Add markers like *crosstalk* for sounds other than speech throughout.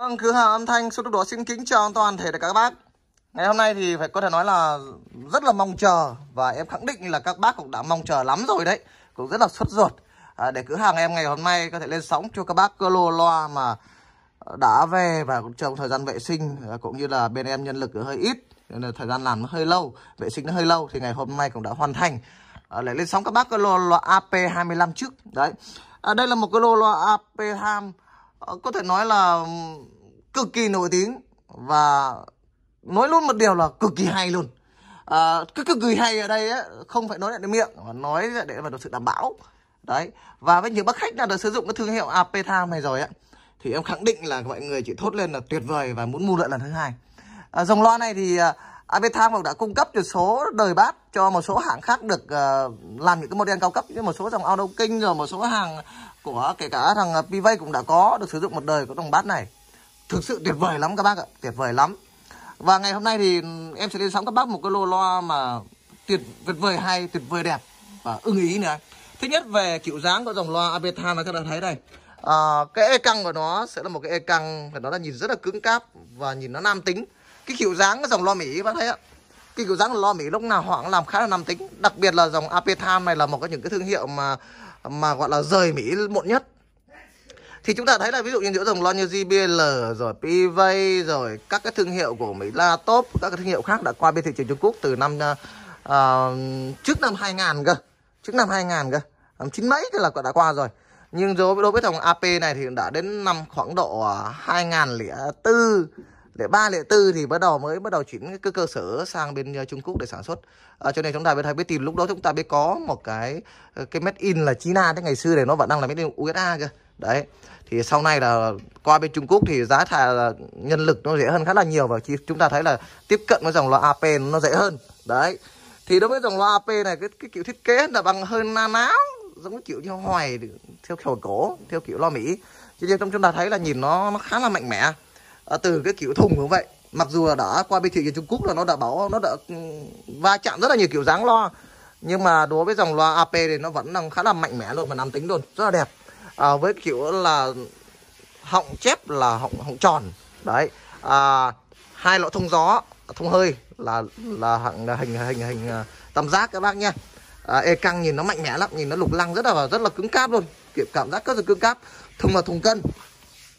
Vâng, cửa hàng âm thanh số đúc đũa xin kính chào toàn thể các bác Ngày hôm nay thì phải có thể nói là rất là mong chờ Và em khẳng định là các bác cũng đã mong chờ lắm rồi đấy Cũng rất là xuất ruột à, Để cửa hàng em ngày hôm nay có thể lên sóng cho các bác cơ lô loa mà đã về và cũng trong thời gian vệ sinh à, Cũng như là bên em nhân lực hơi ít nên là thời gian làm nó hơi lâu Vệ sinh nó hơi lâu thì ngày hôm nay cũng đã hoàn thành à, Để lên sóng các bác cơ lô loa AP25 trước Đấy à, Đây là một cơ lô loa AP25 Ờ, có thể nói là cực kỳ nổi tiếng và nói luôn một điều là cực kỳ hay luôn à, cái cực kỳ hay ở đây ấy, không phải nói lại đến miệng mà nói để mà được sự đảm bảo đấy và với những bác khách nào đã sử dụng cái thương hiệu AP Time này rồi ấy, thì em khẳng định là mọi người chỉ thốt lên là tuyệt vời và muốn mua lại lần thứ hai à, dòng loa này thì uh, AP Time cũng đã cung cấp một số đời bát cho một số hãng khác được uh, làm những cái model cao cấp như một số dòng Audio King rồi một số hàng của kể cả thằng à, Pivay cũng đã có được sử dụng một đời của dòng bát này thực sự tuyệt vời lắm các bác ạ tuyệt vời lắm và ngày hôm nay thì em sẽ lên sóng các bác một cái lô loa mà tuyệt tuyệt vời hay tuyệt vời đẹp và ưng ý nữa thứ nhất về kiểu dáng của dòng loa Abeta mà các bạn thấy đây à, cái e căng của nó sẽ là một cái e căng phải nói là nhìn rất là cứng cáp và nhìn nó nam tính cái kiểu dáng của dòng loa mỹ các bác thấy ạ Cây kiểu dáng lo Mỹ lúc nào họ cũng làm khá là nam tính Đặc biệt là dòng AP Time này là một cái những cái thương hiệu mà mà gọi là rời Mỹ muộn nhất thì chúng ta thấy là ví dụ như những dòng lo như JBL rồi PV rồi các cái thương hiệu của Mỹ La Top các cái thương hiệu khác đã qua bên thị trường Trung Quốc từ năm uh, trước năm 2000 cơ trước năm 2000 cơ chín mấy thì là đã qua rồi nhưng đối đối với dòng AP này thì đã đến năm khoảng độ 2004 à, lẻ ba lệ tư thì bắt đầu mới bắt đầu chuyển cái cơ sở sang bên ờ, Trung Quốc để sản xuất à, cho nên chúng ta biết thấy biết tìm lúc đó chúng ta biết có một cái ờ, cái made in là China thế ngày xưa để nó vẫn đang là made in USA cơ đấy thì sau này là qua bên Trung Quốc thì giá thà là nhân lực nó dễ hơn khá là nhiều và chúng ta thấy là tiếp cận với dòng loa AP nó dễ hơn đấy thì đối với dòng loa AP này cái, cái kiểu thiết kế là bằng hơn na náo giống cái kiểu như hoài theo kiểu cổ theo kiểu loa Mỹ cho nên chúng ta thấy là nhìn nó nó khá là mạnh mẽ Ờ, từ cái kiểu thùng cũng vậy mặc dù là đã qua bên thị trường Trung Quốc là nó đã bảo nó đã ừ, va chạm rất là nhiều kiểu dáng loa nhưng mà đối với dòng loa AP thì nó vẫn đang khá là mạnh mẽ luôn và nam tính luôn rất là đẹp à, với kiểu là họng chép là họng họng tròn đấy à, hai lỗ thông gió thông hơi là là hạng hình hình hình tam giác các bác nhé à, ê căng nhìn nó mạnh mẽ lắm nhìn nó lục lăng rất là rất là cứng cáp luôn kiểu cảm giác rất là cứng cáp thùng là thùng cân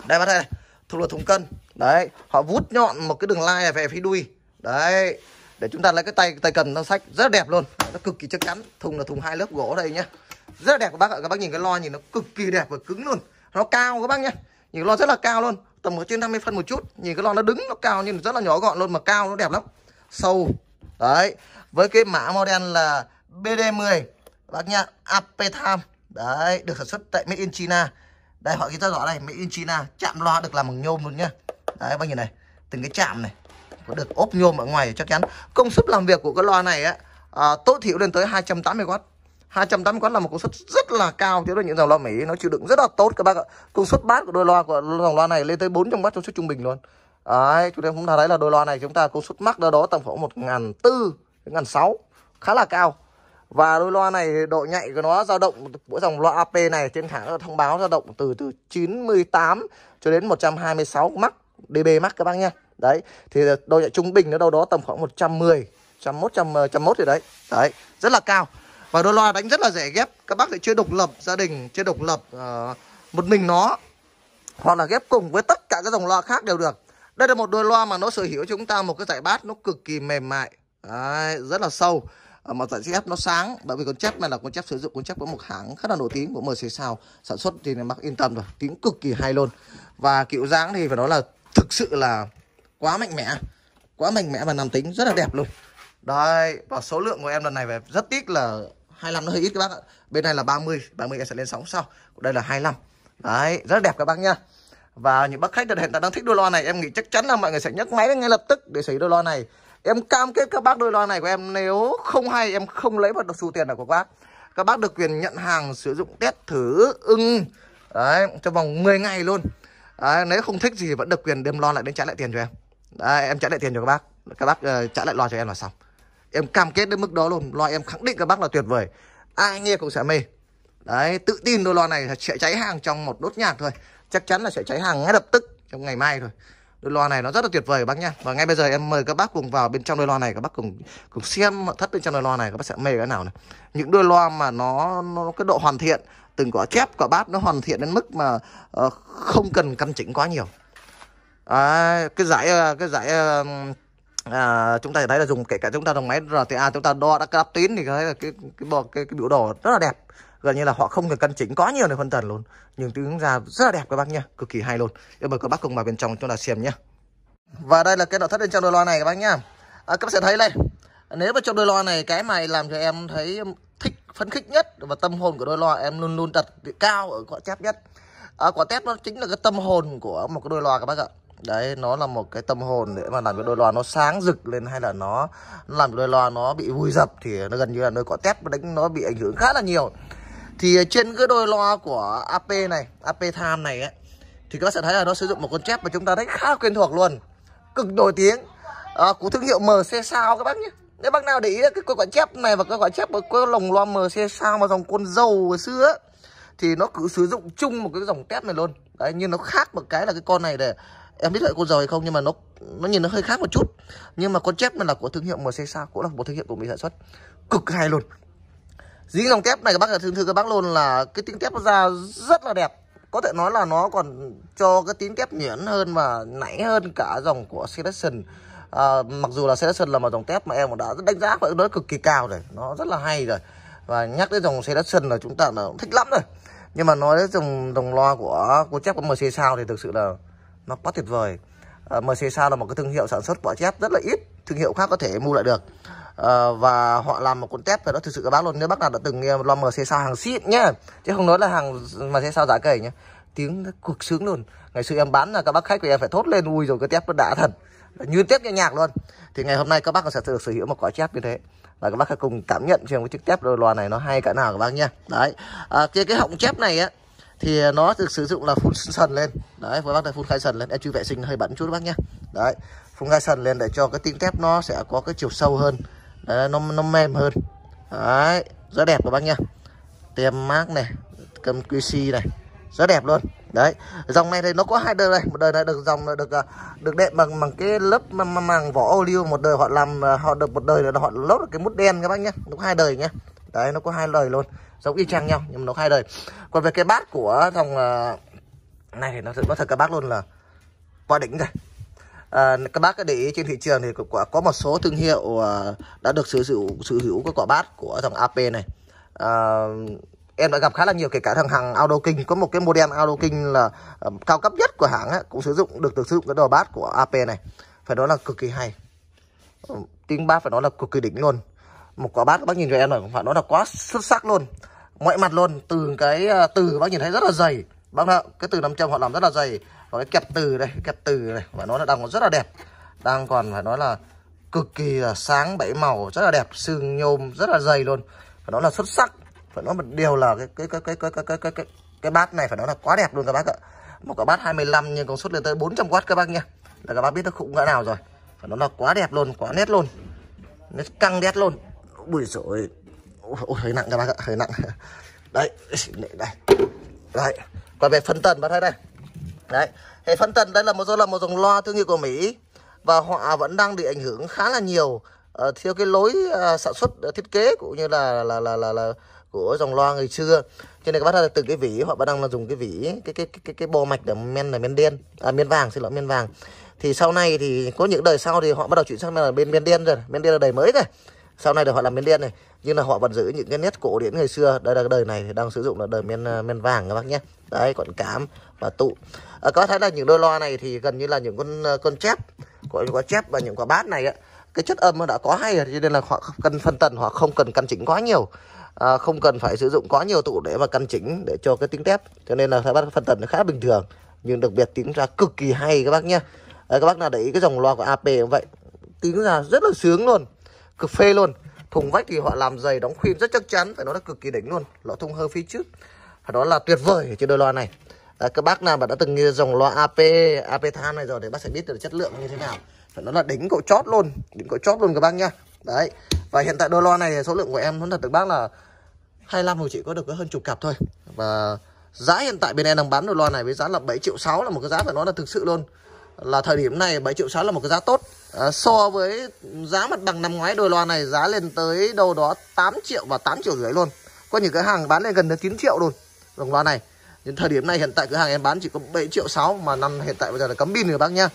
đây bác đây thùng là thùng cân đấy họ vút nhọn một cái đường lai về phía đuôi đấy để chúng ta lấy cái tay tay cần nó sách rất đẹp luôn nó cực kỳ chắc chắn thùng là thùng hai lớp gỗ đây nhá rất đẹp các bác ạ các bác nhìn cái lo nhìn nó cực kỳ đẹp và cứng luôn nó cao các bác nhá nhìn lo rất là cao luôn tầm ở trên 50 phân một chút nhìn cái lo nó đứng nó cao nhưng rất là nhỏ gọn luôn mà cao nó đẹp lắm sâu đấy với cái mã model là BD10 bác nhá Apetam đấy được sản xuất tại Made in China đây họ ghi rất rõ đây Made in China chạm loa được làm bằng nhôm luôn nhá đấy các bác nhìn này từng cái chạm này có được ốp nhôm ở ngoài chắc chắn công suất làm việc của cái loa này á à, tối thiểu lên tới 280W 280W là một công suất rất là cao thế đối những dòng loa Mỹ nó chịu đựng rất là tốt các bác ạ công suất bát của đôi loa của dòng loa này lên tới 400W công suất trung bình luôn đấy chúng ta cũng thấy là đôi loa này chúng ta công suất mắc đâu đó tầm khoảng 1.400 đến sáu khá là cao và đôi loa này độ nhạy của nó dao động mỗi dòng loa AP này trên hãng thông báo dao động từ từ 98 cho đến 126 mắc DB Max các bác nhá. Đấy, thì độ nhạy trung bình nó đâu đó tầm khoảng 110, 101, 101 thì đấy. Đấy, rất là cao. Và đôi loa đánh rất là dễ ghép. Các bác lại chưa độc lập gia đình, chưa độc lập uh, một mình nó hoặc là ghép cùng với tất cả các dòng loa khác đều được. Đây là một đôi loa mà nó sở hữu chúng ta một cái giải bát nó cực kỳ mềm mại. Đấy, rất là sâu ờ, mà giải chép nó sáng bởi vì con chép này là con chép sử dụng con chép của một hãng khá là nổi tiếng của MC sao sản xuất thì mặc yên tâm rồi tiếng cực kỳ hay luôn và kiểu dáng thì phải nói là thực sự là quá mạnh mẽ quá mạnh mẽ và nam tính rất là đẹp luôn đấy và số lượng của em lần này về rất tiếc là 25 nó hơi ít các bác ạ bên này là 30 30 em sẽ lên sóng sau đây là 25 đấy rất đẹp các bác nha. và những bác khách đặt hiện tại đang thích đôi lo này em nghĩ chắc chắn là mọi người sẽ nhấc máy ngay lập tức để sở hữu đôi lo này em cam kết các bác đôi lo này của em nếu không hay em không lấy vào được xu tiền nào của các bác các bác được quyền nhận hàng sử dụng test thử ưng đấy trong vòng 10 ngày luôn đấy, nếu không thích gì vẫn được quyền đem lo lại đến trả lại tiền cho em đấy, em trả lại tiền cho các bác các bác uh, trả lại lo cho em là xong em cam kết đến mức đó luôn lo em khẳng định các bác là tuyệt vời ai nghe cũng sẽ mê đấy tự tin đôi lo này sẽ cháy hàng trong một đốt nhạc thôi chắc chắn là sẽ cháy hàng ngay lập tức trong ngày mai thôi đôi lo này nó rất là tuyệt vời các bác nhá và ngay bây giờ em mời các bác cùng vào bên trong đôi lo này các bác cùng cùng xem thất bên trong đôi lo này các bác sẽ mê cái nào này những đôi lo mà nó nó cái độ hoàn thiện từng quả chép quả bát nó hoàn thiện đến mức mà uh, không cần căn chỉnh quá nhiều à, cái giải ờ, cái giải ờ, à, chúng ta thấy là dùng kể cả chúng ta dùng máy RTA chúng ta đo đã cắt tuyến thì thấy là cái cái bộ cái, cái biểu đồ rất là đẹp gần như là họ không cần căn chỉnh quá nhiều này phân tần luôn nhưng tướng ra rất là đẹp các bác nhá cực kỳ hay luôn yêu mời các bác cùng vào bên trong chúng ta xem nhá và đây là cái nội thất bên trong đôi loa này các bác nhá à, các bác sẽ thấy đây nếu mà trong đôi loa này cái mày làm cho em thấy phấn khích nhất và tâm hồn của đôi lò em luôn luôn đặt cao ở quả chép nhất à, quả tép nó chính là cái tâm hồn của một cái đôi lò các bác ạ đấy nó là một cái tâm hồn để mà làm cho đôi lò nó sáng rực lên hay là nó, nó làm đôi lò nó bị vùi dập thì nó gần như là nơi quả tép đánh nó bị ảnh hưởng khá là nhiều thì à, trên cái đôi loa của AP này AP Tham này ấy, thì các bạn sẽ thấy là nó sử dụng một con chép mà chúng ta thấy khá quen thuộc luôn cực nổi tiếng à, của thương hiệu MC sao các bác nhé nếu bác nào để ý là cái quả chép này và cái quả chép của cái lồng loa mc sao mà dòng con dầu hồi xưa thì nó cứ sử dụng chung một cái dòng tép này luôn đấy nhưng nó khác một cái là cái con này để em biết loại con dầu hay không nhưng mà nó nó nhìn nó hơi khác một chút nhưng mà con chép này là của thương hiệu mc sao cũng là một thương hiệu của mỹ sản xuất cực hay luôn dính dòng tép này các bác là thường thường các bác luôn là cái tiếng tép nó ra rất là đẹp có thể nói là nó còn cho cái tiếng tép nhuyễn hơn và nảy hơn cả dòng của selection à, mặc dù là xe đất sơn là một dòng tép mà em cũng đã rất đánh giá và nó cực kỳ cao rồi nó rất là hay rồi và nhắc đến dòng xe đất sơn là chúng ta là cũng thích lắm rồi nhưng mà nói đến dòng đồng loa của của chép của mc sao thì thực sự là nó quá tuyệt vời à, mc sao là một cái thương hiệu sản xuất quả chép rất là ít thương hiệu khác có thể mua lại được à, và họ làm một con tép về nó thực sự các bác luôn nếu bác nào đã từng nghe loa mc sao hàng xịn nhá chứ không nói là hàng mc sao giá cầy nhá tiếng nó sướng luôn ngày xưa em bán là các bác khách của em phải thốt lên ui rồi cái tép nó đã thật như tiếp như nhạc luôn thì ngày hôm nay các bác còn sẽ được sở hữu một quả chép như thế và các bác hãy cùng cảm nhận xem cái chiếc đôi loa này nó hay cỡ nào các bác nhé đấy à, cái cái họng chép này á thì nó được sử dụng là phun sần lên đấy với bác là phun khai sần lên em chưa vệ sinh hơi bẩn chút bác nhé đấy phun khai sần lên để cho cái tiếng thép nó sẽ có cái chiều sâu hơn đấy, nó nó mềm hơn đấy rất đẹp các bác nhá tem mát này cầm qc này rất đẹp luôn đấy dòng này thì nó có hai đời này một đời này được dòng được à, được đệm bằng bằng cái lớp màng bằng vỏ ô liu một đời họ làm à, họ được một đời là họ lót được cái mút đen các bác nhé nó có hai đời nhé đấy nó có hai đời luôn giống y chang nhau nhưng mà nó hai đời còn về cái bát của dòng à, này thì nó thật, nó thật các bác luôn là qua đỉnh rồi à, các bác để ý trên thị trường thì có, có một số thương hiệu đã được sở hữu sở hữu cái quả bát của dòng AP này à, em đã gặp khá là nhiều kể cả thằng hàng Audio King có một cái model Audio King là um, cao cấp nhất của hãng ấy, cũng sử dụng được được sử dụng cái đồ bát của AP này phải nói là cực kỳ hay ờ, tiếng bass phải nói là cực kỳ đỉnh luôn một quả bát các bác nhìn cho em này cũng phải nói là quá xuất sắc luôn mọi mặt luôn từ cái ờ, từ bác nhìn thấy rất là dày bác ạ cái từ nằm 500 họ làm rất là dày và cái kẹp từ đây kẹp từ này phải nói là đang còn rất là đẹp đang còn phải nói là cực kỳ là sáng bảy màu rất là đẹp xương nhôm rất là dày luôn phải nói là xuất sắc phải nói một điều là cái cái cái cái cái cái cái cái cái, cái bát này phải nói là quá đẹp luôn các bác ạ một cái bát 25 nhưng công suất lên tới 400W các bác nhá là các bác biết nó khủng cỡ nào rồi phải nói là quá đẹp luôn quá nét luôn nét căng nét luôn bùi rồi ôi hơi nặng các bác ạ hơi nặng *laughs* đấy đây đấy còn về phân tần bác thấy đây đấy hệ phân tần đây là một do là một dòng loa thương hiệu của mỹ và họ vẫn đang bị ảnh hưởng khá là nhiều uh, theo cái lối uh, sản xuất uh, thiết kế cũng như là là là là, là của dòng loa ngày xưa cho nên các bác thấy từ cái vỉ họ bắt đang là dùng cái vỉ cái cái cái cái, cái bo mạch để men là men đen à men vàng xin lỗi men vàng thì sau này thì có những đời sau thì họ bắt đầu chuyển sang là bên men đen rồi men đen là đời mới rồi sau này thì họ làm men đen này nhưng là họ vẫn giữ những cái nét cổ điển ngày xưa đây là đời này thì đang sử dụng là đời men à, men vàng các bác nhé đấy còn cám và tụ à, các bác thấy là những đôi loa này thì gần như là những con à, con chép của quả chép và những quả bát này ạ cái chất âm nó đã có hay rồi cho nên là họ cần phân tần họ không cần căn chỉnh quá nhiều à, không cần phải sử dụng quá nhiều tụ để mà căn chỉnh để cho cái tiếng tép cho nên là các bác phân tần nó khá bình thường nhưng đặc biệt tiếng ra cực kỳ hay các bác nhé à, các bác nào để ý cái dòng loa của AP cũng vậy tiếng ra rất là sướng luôn cực phê luôn thùng vách thì họ làm dày đóng khuyên rất chắc chắn phải nói là cực kỳ đỉnh luôn lỗ thông hơi phía trước phải nói là tuyệt vời trên đôi loa này à, các bác nào mà đã từng nghe dòng loa AP AP than này rồi thì bác sẽ biết được chất lượng như thế nào phải nói là đỉnh cậu chót luôn đỉnh cậu chót luôn các bác nhá đấy và hiện tại đôi loa này số lượng của em nói thật được bác là 25 thì chỉ có được có hơn chục cặp thôi và giá hiện tại bên em đang bán đôi loa này với giá là 7 triệu 6 là một cái giá phải nói là thực sự luôn là thời điểm này 7 triệu 6 là một cái giá tốt à, so với giá mặt bằng năm ngoái đôi loa này giá lên tới đâu đó 8 triệu và 8 triệu rưỡi luôn có những cái hàng bán lên gần đến 9 triệu luôn đồng loa này nhưng thời điểm này hiện tại cửa hàng em bán chỉ có 7 triệu 6 mà năm hiện tại bây giờ là cấm pin rồi bác nhá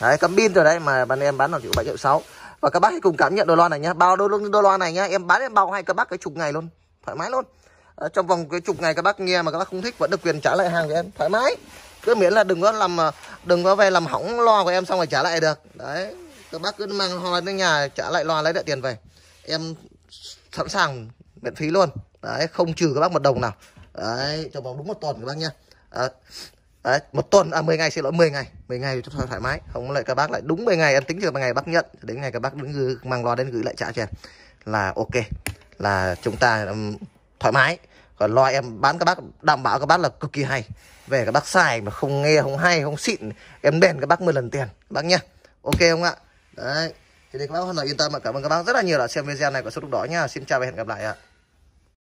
đấy cấm pin rồi đấy mà bạn em bán là chỉ 7 triệu 6 và các bác hãy cùng cảm nhận đôi loa này nhá bao đôi đôi loa này nhá em bán em bao hai các bác cái chục ngày luôn thoải mái luôn à, trong vòng cái chục ngày các bác nghe mà các bác không thích vẫn được quyền trả lại hàng của em thoải mái cứ miễn là đừng có làm ờ, đừng có về làm hỏng loa của em xong rồi trả lại được đấy các bác cứ mang hoa đến nhà trả lại loa lấy lại tiền về em sẵn sàng miễn phí luôn đấy không trừ các bác một đồng nào đấy trong vòng đúng một tuần các bác nhá à, Đấy, một tuần à 10 ngày xin lỗi 10 ngày 10 ngày cho thoải mái không lại các bác lại đúng 10 ngày em tính trường ngày bác nhận đến ngày các bác đứng gửi, mang lo đến gửi lại trả cho em là ok là chúng ta um, thoải mái còn lo em bán các bác đảm bảo các bác là cực kỳ hay về các bác xài mà không nghe không hay không xịn em đền các bác 10 lần tiền bác nhá ok không ạ đấy thì các bác hoàn toàn yên tâm ạ cảm ơn các bác rất là nhiều đã xem video này của số lúc đó nhá xin chào và hẹn gặp lại ạ